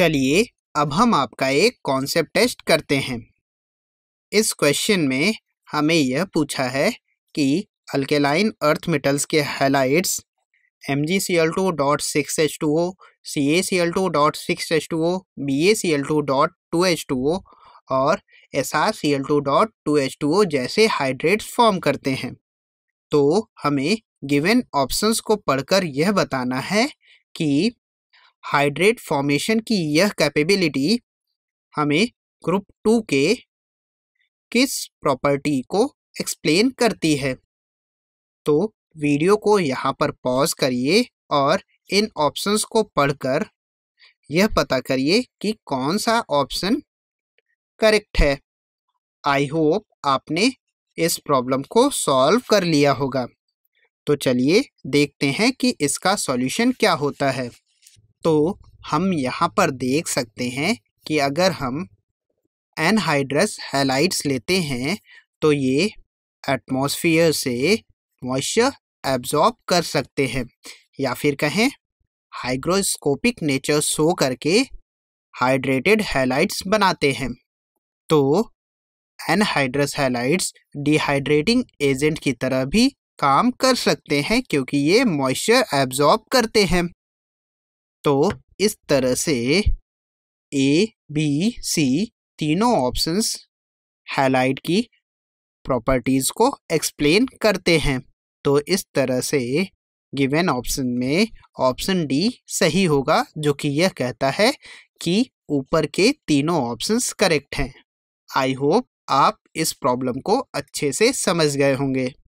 चलिए अब हम आपका एक कॉन्सेप्ट टेस्ट करते हैं इस क्वेश्चन में हमें यह पूछा है कि अल्केलाइन अर्थ मेटल्स के halides M G C L two dot six H two O C A C L two dot six H two O B A C L two dot two H two O और S R C L two dot two H two O जैसे hydrates form करते हैं तो हमें given options को पढ़कर यह बताना है कि हाइड्रेट फॉर्मेशन की यह कैपेबिलिटी हमें ग्रुप टू के किस प्रॉपर्टी को एक्सप्लेन करती है तो वीडियो को यहाँ पर पॉज करिए और इन ऑप्शंस को पढ़कर यह पता करिए कि कौन सा ऑप्शन करेक्ट है आई होप आपने इस प्रॉब्लम को सॉल्व कर लिया होगा तो चलिए देखते हैं कि इसका सॉल्यूशन क्या होता है तो हम यहाँ पर देख सकते हैं कि अगर हम एनहाइड्रस हेलाइट्स लेते हैं तो ये एटमॉस्फेयर से मॉइस्चर एब्जॉर्ब कर सकते हैं या फिर कहें हाइग्रोस्कोपिक नेचर शो करके हाइड्रेटेड हेलाइट्स बनाते हैं तो एनहाइड्रस हेलाइट्स डिहाइड्रेटिंग एजेंट की तरह भी काम कर सकते हैं क्योंकि ये मॉइस्चर एब्जॉर्ब करते हैं तो इस तरह से ए बी सी तीनों ऑप्शंस हाईलाइट की प्रॉपर्टीज़ को एक्सप्लेन करते हैं तो इस तरह से गिवन ऑप्शन में ऑप्शन डी सही होगा जो कि यह कहता है कि ऊपर के तीनों ऑप्शंस करेक्ट हैं आई होप आप इस प्रॉब्लम को अच्छे से समझ गए होंगे